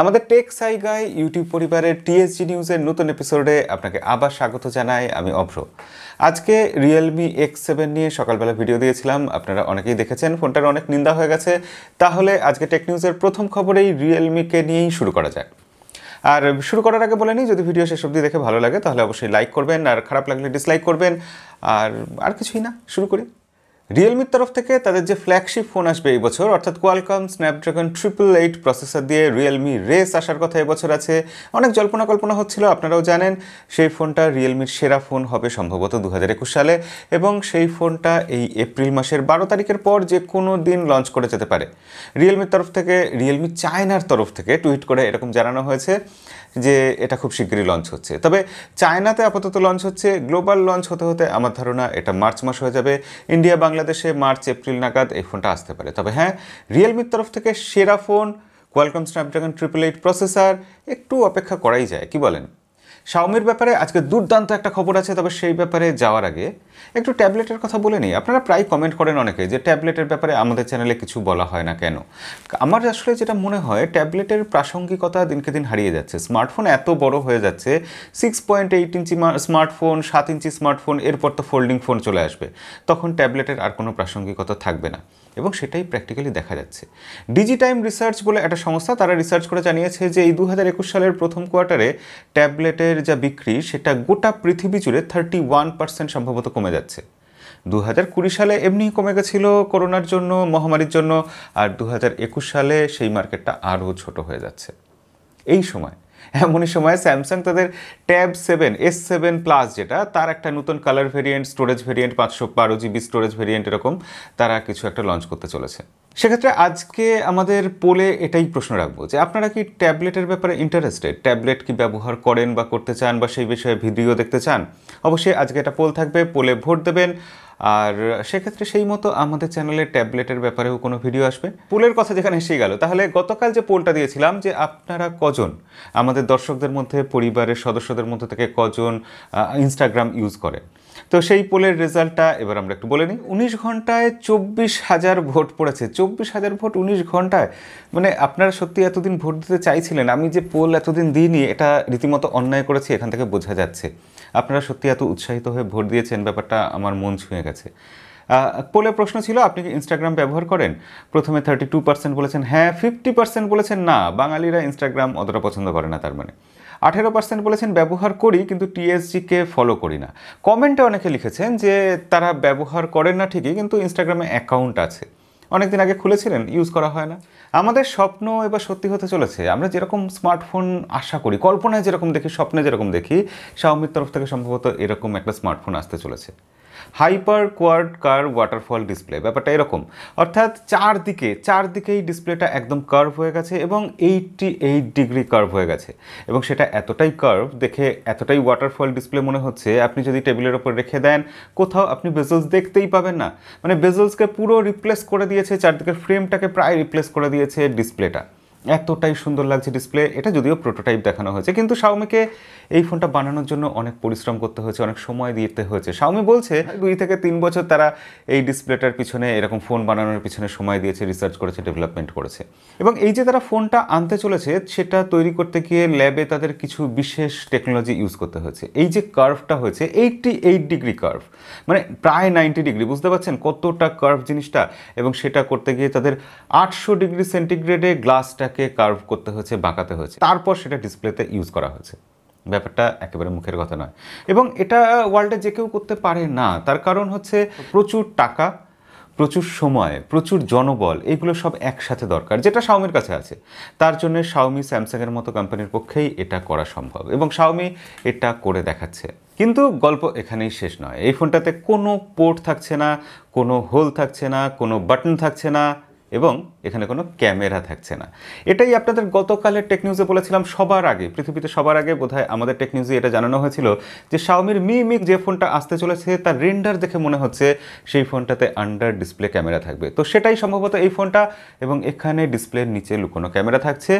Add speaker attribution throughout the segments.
Speaker 1: আমাদের টেক সাইগাই ইউটিউব পরিবারের টিএসজি নিউজের নতুন এপিসোডে আপনাকে আবার স্বাগত জানাই আমি অভ্র আজকে রিয়েলমি এক্স সেভেন নিয়ে সকালবেলা ভিডিও দিয়েছিলাম আপনারা অনেকেই দেখেছেন ফোনটার অনেক নিন্দা হয়ে গেছে তাহলে আজকে টেক নিউজের প্রথম খবরেই রিয়েলমিকে নিয়েই শুরু করা যাক আর শুরু করার আগে বলে নিই যদি ভিডিও শেষ অবধি দেখে ভালো লাগে তাহলে অবশ্যই লাইক করবেন আর খারাপ লাগলে ডিসলাইক করবেন আর আর কিছুই না শুরু করি রিয়েলমির তরফ থেকে তাদের যে ফ্ল্যাগশিপ ফোন আসবে এই বছর অর্থাৎ Qualcomm Snapdragon triple eight processor দিয়ে রিয়েলমি রেস আসার কথা এবছর আছে অনেক জল্পনা কল্পনা হচ্ছিল আপনারাও জানেন সেই ফোনটা রিয়েলমির সেরা ফোন হবে সম্ভবত দু সালে এবং সেই ফোনটা এই এপ্রিল মাসের বারো তারিখের পর যে কোনো দিন লঞ্চ করে যেতে পারে রিয়েলমির তরফ থেকে রিয়েলমি চায়নার তরফ থেকে টুইট করে এরকম জানানো হয়েছে যে এটা খুব শীঘ্রই লঞ্চ হচ্ছে তবে চায়নাতে আপাতত লঞ্চ হচ্ছে গ্লোবাল লঞ্চ হতে হতে আমার ধারণা এটা মার্চ মাস হয়ে যাবে ইন্ডিয়া বাংলাদেশে মার্চ এপ্রিল নাগাদ এই ফোনটা আসতে পারে তবে হ্যাঁ রিয়েলমির তরফ থেকে সেরা phone Qualcomm Snapdragon triple eight processor একটু অপেক্ষা করাই যায় কি বলেন শাওমির ব্যাপারে আজকে দুর্দান্ত একটা খবর আছে তবে সেই ব্যাপারে যাওয়ার আগে একটু ট্যাবলেটের কথা বলে নিই আপনারা প্রায় কমেন্ট করেন অনেকে যে ট্যাবলেটের ব্যাপারে আমাদের চ্যানেলে কিছু বলা হয় না কেন আমার আসলে যেটা মনে হয় ট্যাবলেটের প্রাসঙ্গিকতা দিনকে দিন হারিয়ে যাচ্ছে স্মার্টফোন এত বড় হয়ে যাচ্ছে six point eight inch smartphone সাত ইঞ্চি স্মার্টফোন এরপর তো ফোল্ডিং ফোন চলে আসবে তখন ট্যাবলেটের আর কোনো প্রাসঙ্গিকতা থাকবে না এবং সেটাই প্র্যাকটিক্যালি দেখা যাচ্ছে ডিজিটাইম রিসার্চ বলে একটা সংস্থা তারা রিসার্চ করে জানিয়েছে যে এই দু সালের প্রথম কোয়ার্টারে ট্যাবলেটের যা বিক্রি সেটা গোটা পৃথিবী জুড়ে থার্টি ওয়ান পার্সেন্ট সম্ভবত কমে যাচ্ছে দু হাজার কুড়ি সালে এমনি কমে গেছিলো করোনার জন্য মহামারীর জন্য আর দু হাজার একুশ সালে সেই মার্কেটটা আরও ছোট হয়ে যাচ্ছে এই সময় এমনই সময় স্যামসাং তাদের tab seven S seven plus যেটা তার একটা নতুন কালার ভেরিয়েন্ট স্টোরেজ ভেরিয়েন্ট পাঁচশো বারো জিবি স্টোরেজ ভেরিয়েন্ট এরকম তারা কিছু একটা লঞ্চ করতে চলেছে সেক্ষেত্রে আজকে আমাদের পোলে এটাই প্রশ্ন রাখবো যে আপনারা কি ট্যাবলেটের ব্যাপারে ইন্টারেস্টেড ট্যাবলেট কি ব্যবহার করেন বা করতে চান বা সেই বিষয়ে ভিডিও দেখতে চান অবশ্যই আজকে এটা পোল থাকবে পোলে ভোট দেবেন আর সেক্ষেত্রে সেই মতো আমাদের চ্যানেলে ট্যাবলেটের ব্যাপারেও কোনো ভিডিও আসবে পোলের কথা যেখানে এসে গেল তাহলে গতকাল যে পোলটা দিয়েছিলাম যে আপনারা কজন আমাদের দর্শকদের মধ্যে পরিবারের সদস্যদের মধ্যে থেকে কজন ইনস্টাগ্রাম ইউজ করে তো সেই পোলের রেজাল্টটা এবার আমরা একটু বলে নিই উনিশ ঘন্টায় চব্বিশ হাজার ভোট পড়েছে চব্বিশ হাজার ভোট উনিশ ঘন্টায় মানে আপনারা সত্যি এতদিন ভোট দিতে চাইছিলেন আমি যে পোল এতদিন দিইনি এটা রীতিমতো অন্যায় করেছি এখান থেকে বোঝা যাচ্ছে আপনারা সত্যি এত উৎসাহিত হয়ে ভোট দিয়েছেন ব্যাপারটা আমার মন ছুঁয়ে গেছে গেছে পোলে প্রশ্ন ছিল আপনি কি ইনস্টাগ্রাম ব্যবহার করেন প্রথমে থার্টি টু পার্সেন্ট বলেছেন হ্যাঁ ফিফটি পার্সেন্ট বলেছেন না বাঙালিরা ইনস্টাগ্রাম অতটা পছন্দ করে না তার মানে আঠেরো পার্সেন্ট বলেছেন ব্যবহার করি কিন্তু টিএসজিকে ফলো করি না কমেন্টে অনেকে লিখেছেন যে তারা ব্যবহার করেন না ঠিকই কিন্তু ইনস্টাগ্রামে অ্যাকাউন্ট আছে অনেকদিন আগে খুলেছিলেন ইউজ করা হয় না আমাদের স্বপ্ন এবার সত্যি হতে চলেছে আমরা যেরকম স্মার্টফোন আশা করি কল্পনায় যেরকম দেখি স্বপ্নে যেরকম দেখি শাওমির তরফ থেকে সম্ভবত এরকম একটা স্মার্টফোন আসতে চলেছে hyper quad curve waterfall display ব্যাপারটা এরকম অর্থাৎ চারদিকে চারদিকেই ডিসপ্লেটা একদম কার্ভ হয়ে গেছে এবং এইটটি এইট ডিগ্রি কার্ভ হয়ে গেছে এবং সেটা এতটাই কার্ভ দেখে এতটাই ওয়াটারফল ডিসপ্লে মনে হচ্ছে আপনি যদি টেবিলের ওপর রেখে দেন কোথাও আপনি বেজলস দেখতেই পাবেন না মানে বেজলসকে পুরো রিপ্লেস করে দিয়েছে চারদিকের ফ্রেমটাকে প্রায় রিপ্লেস করে দিয়েছে ডিসপ্লেটা এতটাই সুন্দর লাগছে ডিসপ্লে এটা যদিও প্রোটোটাইপ দেখানো হয়েছে কিন্তু শাওমিকে এই ফোনটা বানানোর জন্য অনেক পরিশ্রম করতে হয়েছে অনেক সময় দিতে হয়েছে শাওমি বলছে দুই থেকে তিন বছর তারা এই ডিসপ্লেটার পিছনে এরকম ফোন বানানোর পিছনে সময় দিয়েছে রিসার্চ করেছে ডেভেলপমেন্ট করেছে এবং এই যে তারা ফোনটা আনতে চলেছে সেটা তৈরি করতে গিয়ে ল্যাবে তাদের কিছু বিশেষ টেকনোলজি ইউজ করতে হয়েছে এই যে কার্ভটা হয়েছে এইটটি এইট ডিগ্রি কার্ভ মানে প্রায় নাইনটি ডিগ্রি বুঝতে পারছেন কতটা কার্ভ জিনিসটা এবং সেটা করতে গিয়ে তাদের আটশো ডিগ্রি সেন্টিগ্রেডে গ্লাসটা সেটাকে কার্ভ করতে হয়েছে বাঁকাতে হয়েছে তারপর সেটা ডিসপ্লেতে ইউজ করা হয়েছে ব্যাপারটা একেবারে মুখের কথা নয় এবং এটা ওয়ার্ল্ডে যে কেউ করতে পারে না তার কারণ হচ্ছে প্রচুর টাকা প্রচুর সময় প্রচুর জনবল এগুলো সব একসাথে দরকার যেটা শাওমির কাছে আছে তার জন্য শাওমি স্যামসাংয়ের মতো কোম্পানির পক্ষেই এটা করা সম্ভব এবং শাওমি এটা করে দেখাচ্ছে কিন্তু গল্প এখানেই শেষ নয় এই ফোনটাতে কোনো পোর্ট থাকছে না কোনো হোল থাকছে না কোনো বাটন থাকছে না এবং এখানে কোনো ক্যামেরা থাকছে না এটাই আপনাদের গতকালের টেকনিউজে বলেছিলাম সবার আগে পৃথিবীতে সবার আগে বোধহয় আমাদের টেকনিউজে এটা জানানো হয়েছিল যে শাওমির মি মিক যে ফোনটা আসতে চলেছে তার রেন্ডার দেখে মনে হচ্ছে সেই ফোনটাতে আন্ডার ডিসপ্লে ক্যামেরা থাকবে তো সেটাই সম্ভবত এই ফোনটা এবং এখানে ডিসপ্লের নিচে লুকোনো ক্যামেরা থাকছে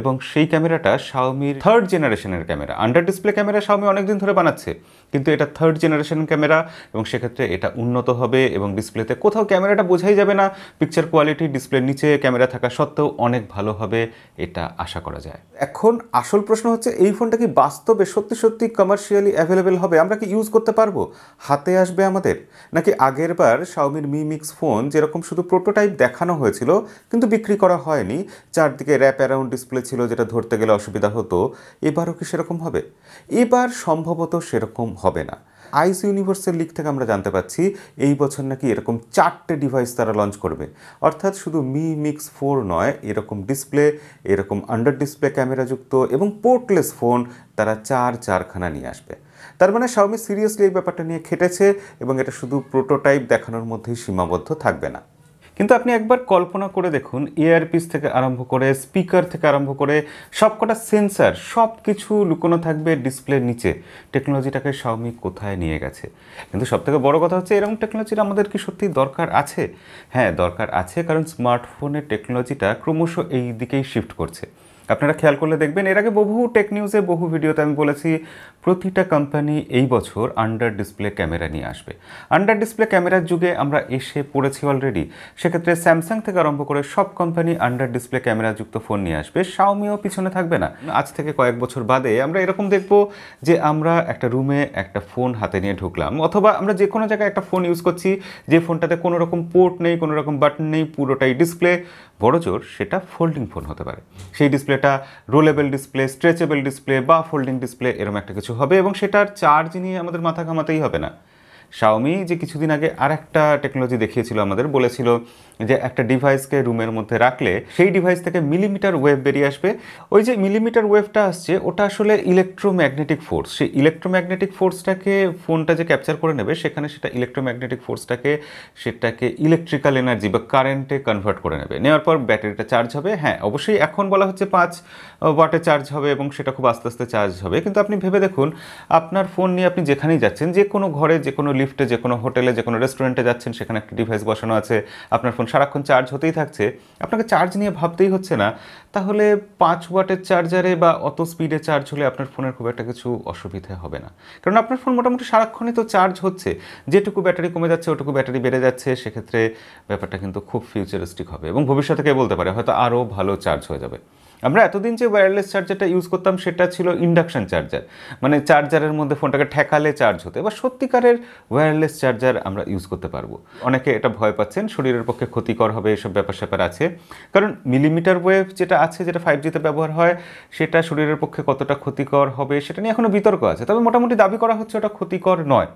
Speaker 1: এবং সেই ক্যামেরাটা শাওমির থার্ড জেনারেশনের camera under display camera Xiaomi অনেকদিন ধরে বানাচ্ছে কিন্তু এটা থার্ড জেনারেশন ক্যামেরা এবং সেক্ষেত্রে এটা উন্নত হবে এবং ডিসপ্লেতে কোথাও ক্যামেরাটা বোঝাই যাবে না পিকচার কোয়ালিটি ডিসপ্লের নিচে নিচে ক্যামেরা থাকা সত্ত্বেও অনেক ভালো হবে এটা আশা করা যায় এখন আসল প্রশ্ন হচ্ছে এই ফোনটা কি বাস্তবে সত্যি সত্যি কমার্শিয়ালি অ্যাভেলেবেল হবে আমরা কি ইউজ করতে পারবো হাতে আসবে আমাদের নাকি আগের বার শাওমির মি মিক্স ফোন যেরকম শুধু প্রোটোটাইপ দেখানো হয়েছিল কিন্তু বিক্রি করা হয়নি চারদিকে র্যাপ অ্যারাউন্ড ডিসপ্লে ছিল যেটা ধরতে গেলে অসুবিধা হতো এবারও কি সেরকম হবে এবার সম্ভবত সেরকম হবে না আইস ইউনিভার্সের লিক থেকে আমরা জানতে পাচ্ছি এই বছর নাকি এরকম চারটে ডিভাইস তারা লঞ্চ করবে অর্থাৎ শুধু মি মিক্স ফোর নয় এরকম ডিসপ্লে এরকম আন্ডার ডিসপ্লে ক্যামেরাযুক্ত এবং পোর্টলেস ফোন তারা চার চারখানা নিয়ে আসবে তার মানে সাউমি সিরিয়াসলি এই ব্যাপারটা নিয়ে খেটেছে এবং এটা শুধু প্রোটোটাইপ দেখানোর মধ্যেই সীমাবদ্ধ থাকবে না কিন্তু আপনি একবার কল্পনা করে দেখুন ইয়ারপিস থেকে আরম্ভ করে স্পিকার থেকে আরম্ভ করে সবকটা সেন্সার সব কিছু লুকোনো থাকবে ডিসপ্লের নিচে টেকনোলজিটাকে শাওমি কোথায় নিয়ে গেছে কিন্তু সবথেকে বড় কথা হচ্ছে এরকম টেকনোলজির আমাদের কি সত্যি দরকার আছে হ্যাঁ দরকার আছে কারণ স্মার্টফোনের টেকনোলজিটা ক্রমশ এই দিকেই শিফট করছে আপনারা খেয়াল করলে দেখবেন এর আগে বহু টেক নিউজে বহু ভিডিওতে আমি বলেছি প্রতিটা কোম্পানি এই বছর আন্ডার ডিসপ্লে ক্যামেরা নিয়ে আসবে আন্ডার ডিসপ্লে ক্যামেরার যুগে আমরা এসে পড়েছি অলরেডি সেক্ষেত্রে স্যামসাং থেকে আরম্ভ করে সব কোম্পানি আন্ডার ডিসপ্লে ক্যামেরাযুক্ত ফোন নিয়ে আসবে শাওমিও পিছনে থাকবে না আজ থেকে কয়েক বছর বাদে আমরা এরকম দেখব যে আমরা একটা রুমে একটা ফোন হাতে নিয়ে ঢুকলাম অথবা আমরা যে কোনো জায়গায় একটা ফোন ইউজ করছি যে ফোনটাতে কোনো রকম পোর্ট নেই কোনো রকম বাটন নেই পুরোটাই ডিসপ্লে বড় জোর সেটা ফোল্ডিং ফোন হতে পারে সেই ডিসপ্লে সেটা রোলেবল ডিসপ্লে স্ট্রেচেবল ডিসপ্লে বা ফোল্ডিং ডিসপ্লে এরকম একটা কিছু হবে এবং সেটার চার্জ নিয়ে আমাদের মাথা ঘামাতেই হবে না শাওমি যে কিছুদিন আগে আর একটা টেকনোলজি দেখিয়েছিল আমাদের বলেছিল যে একটা ডিভাইসকে রুমের মধ্যে রাখলে সেই ডিভাইস থেকে মিলিমিটার ওয়েভ বেরিয়ে আসবে ওই যে মিলিমিটার ওয়েভটা আসছে ওটা আসলে ইলেকট্রোম্যাগনেটিক ফোর্স সেই ইলেকট্রোম্যাগনেটিক ফোর্সটাকে ফোনটা যে ক্যাপচার করে নেবে সেখানে সেটা ইলেকট্রোম্যাগনেটিক ফোর্সটাকে সেটাকে ইলেকট্রিক্যাল এনার্জি বা কারেন্টে কনভার্ট করে নেবে নেওয়ার পর ব্যাটারিটা চার্জ হবে হ্যাঁ অবশ্যই এখন বলা হচ্ছে পাঁচ ওয়াটে চার্জ হবে এবং সেটা খুব আস্তে আস্তে চার্জ হবে কিন্তু আপনি ভেবে দেখুন আপনার ফোন নিয়ে আপনি যেখানেই যাচ্ছেন যে কোনো ঘরে যে কোনো লিফটে যে কোনো হোটেলে যে কোনো রেস্টুরেন্টে যাচ্ছেন সেখানে একটা ডিভাইস বসানো আছে আপনার ফোন সারাক্ষণ চার্জ হতেই থাকছে আপনাকে চার্জ নিয়ে ভাবতেই হচ্ছে না তাহলে পাঁচ ওয়াটের চার্জারে বা অত স্পিডে চার্জ হলে আপনার ফোনের খুব একটা কিছু অসুবিধা হবে না কারণ আপনার ফোন মোটামুটি সারাক্ষণই তো চার্জ হচ্ছে যেটুকু ব্যাটারি কমে যাচ্ছে ওটুকু ব্যাটারি বেড়ে যাচ্ছে সেক্ষেত্রে ব্যাপারটা কিন্তু খুব ফিউচারিস্টিক হবে এবং ভবিষ্যতে কে বলতে পারে হয়তো আরও ভালো চার্জ হয়ে যাবে আমরা এতদিন যে ওয়্যারলেস চার্জারটা ইউজ করতাম সেটা ছিল ইন্ডাকশান চার্জার মানে চার্জারের মধ্যে ফোনটাকে ঠেকালে চার্জ হতো এবার সত্যিকারের ওয়্যারলেস চার্জার আমরা ইউজ করতে পারবো অনেকে এটা ভয় পাচ্ছেন শরীরের পক্ষে ক্ষতিকর হবে এসব ব্যাপার স্যাপার আছে কারণ মিলিমিটার ওয়েভ যেটা আছে যেটা ফাইভ জিতে ব্যবহার হয় সেটা শরীরের পক্ষে কতটা ক্ষতিকর হবে সেটা নিয়ে এখনও বিতর্ক আছে তবে মোটামুটি দাবি করা হচ্ছে ওটা ক্ষতিকর নয়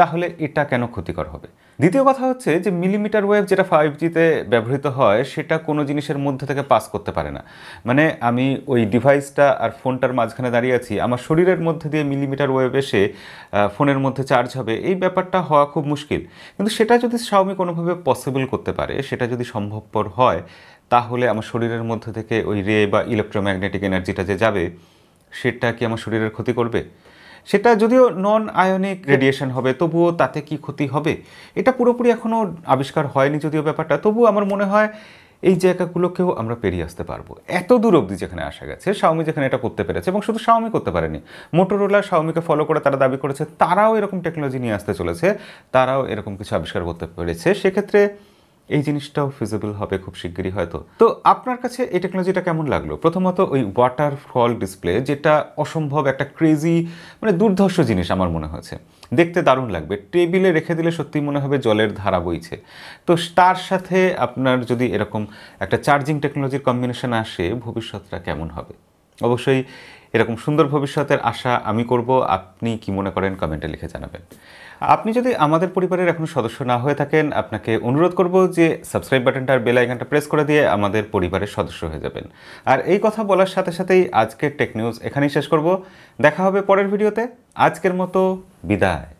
Speaker 1: তাহলে এটা কেন ক্ষতিকর হবে দ্বিতীয় কথা হচ্ছে যে মিলিমিটার ওয়েভ যেটা ফাইভ জিতে ব্যবহৃত হয় সেটা কোনো জিনিসের মধ্যে থেকে পাস করতে পারে না মানে আমি ওই ডিভাইসটা আর ফোনটার মাঝখানে দাঁড়িয়ে আছি আমার শরীরের মধ্যে দিয়ে মিলিমিটার ওয়েভ এসে ফোনের মধ্যে চার্জ হবে এই ব্যাপারটা হওয়া খুব মুশকিল কিন্তু সেটা যদি স্বামী কোনোভাবে পসিবল করতে পারে সেটা যদি সম্ভবপর হয় তাহলে আমার শরীরের মধ্যে থেকে ওই রে বা ইলেকট্রোম্যাগনেটিক এনার্জিটা যে যাবে সেটা কি আমার শরীরের ক্ষতি করবে সেটা যদিও নন আয়নিক রেডিয়েশন হবে তবুও তাতে কি ক্ষতি হবে এটা পুরোপুরি এখনও আবিষ্কার হয়নি যদিও ব্যাপারটা তবুও আমার মনে হয় এই জায়গাগুলোকেও আমরা পেরিয়ে আসতে পারবো এত দূর অবধি যেখানে আসা গেছে শাওমি যেখানে এটা করতে পেরেছে এবং শুধু শাওমি করতে পারেনি মোটরোলা শাওমিকে ফলো করে তারা দাবি করেছে তারাও এরকম টেকনোলজি নিয়ে আসতে চলেছে তারাও এরকম কিছু আবিষ্কার করতে পেরেছে সেক্ষেত্রে এই জিনিসটাও ফিজিবল হবে খুব শিগগিরই হয়তো তো আপনার কাছে এই টেকনোলজিটা কেমন লাগলো প্রথমত ওই ওয়াটারফল ডিসপ্লে যেটা অসম্ভব একটা ক্রেজি মানে দুর্ধর্ষ জিনিস আমার মনে হয়েছে দেখতে দারুণ লাগবে টেবিলে রেখে দিলে সত্যি মনে হবে জলের ধারা বইছে তো তার সাথে আপনার যদি এরকম একটা চার্জিং টেকনোলজির কম্বিনেশন আসে ভবিষ্যৎটা কেমন হবে অবশ্যই এরকম সুন্দর ভবিষ্যতের আশা আমি করব আপনি কি মনে করেন কমেন্টে লিখে জানাবেন আপনি যদি আমাদের পরিবারের এখন সদস্য না হয়ে থাকেন আপনাকে অনুরোধ করব যে সাবস্ক্রাইব বাটনটা আর বেল আইকনটা প্রেস করে দিয়ে আমাদের পরিবারের সদস্য হয়ে যাবেন আর এই কথা বলার সাথে সাথেই আজকের টেক নিউজ এখানেই শেষ করব দেখা হবে পরের ভিডিওতে আজকের মতো বিদায়